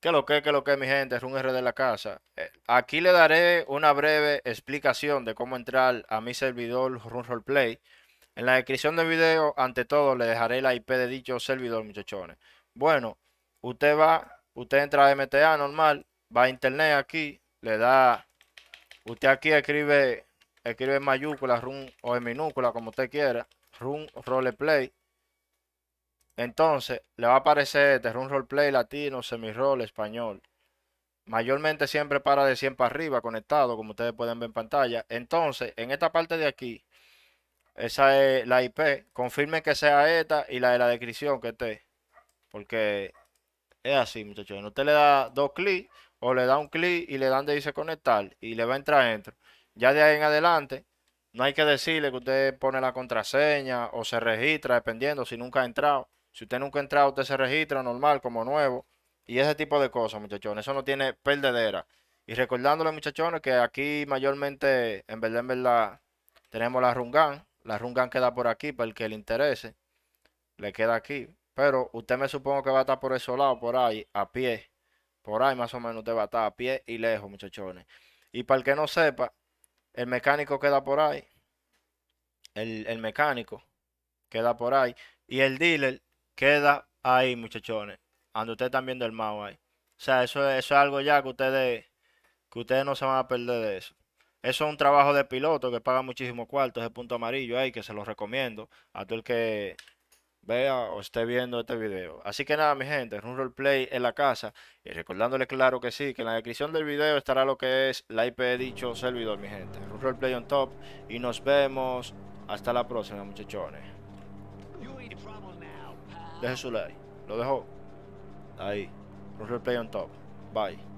Que lo que, que lo que, mi gente? Es un R de la casa. Eh, aquí le daré una breve explicación de cómo entrar a mi servidor Run Roleplay. En la descripción del video, ante todo, le dejaré la IP de dicho servidor, muchachones. Bueno, usted va, usted entra a MTA normal, va a internet aquí, le da, usted aquí escribe, escribe en mayúscula, Run o en minúscula, como usted quiera, Run Roleplay. Entonces, le va a aparecer terror un roleplay latino, semi español. Mayormente siempre para de 100 para arriba, conectado, como ustedes pueden ver en pantalla. Entonces, en esta parte de aquí, esa es la IP. confirme que sea esta y la de la descripción que esté. Porque es así, muchachos. Usted le da dos clics o le da un clic y le dan de dice conectar y le va a entrar dentro. Ya de ahí en adelante, no hay que decirle que usted pone la contraseña o se registra, dependiendo si nunca ha entrado. Si usted nunca ha entrado, usted se registra normal, como nuevo. Y ese tipo de cosas, muchachones. Eso no tiene perdedera. Y recordándole, muchachones, que aquí mayormente, en verdad, en verdad, tenemos la Rungan. La Rungan queda por aquí, para el que le interese. Le queda aquí. Pero usted me supongo que va a estar por ese lado, por ahí, a pie. Por ahí más o menos usted va a estar a pie y lejos, muchachones. Y para el que no sepa, el mecánico queda por ahí. El, el mecánico queda por ahí. Y el dealer queda ahí, muchachones. donde ustedes están viendo el mouse ahí. O sea, eso, es algo ya que ustedes, que ustedes no se van a perder de eso. Eso es un trabajo de piloto que paga muchísimo cuarto, ese punto amarillo ahí, que se los recomiendo a todo el que vea o esté viendo este video. Así que nada, mi gente, es un roleplay en la casa. Y recordándole claro que sí, que en la descripción del video estará lo que es la IP de dicho servidor, mi gente. Un roleplay on top. Y nos vemos hasta la próxima, muchachones. Deje su like. Lo dejo ahí. Un replay on top. Bye.